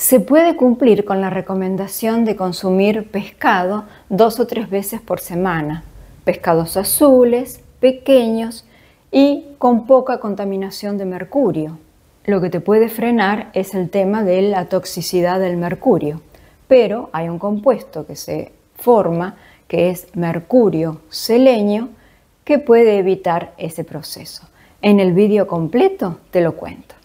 se puede cumplir con la recomendación de consumir pescado dos o tres veces por semana, pescados azules, pequeños y con poca contaminación de mercurio. Lo que te puede frenar es el tema de la toxicidad del mercurio, pero hay un compuesto que se forma que es mercurio selenio que puede evitar ese proceso. En el vídeo completo te lo cuento.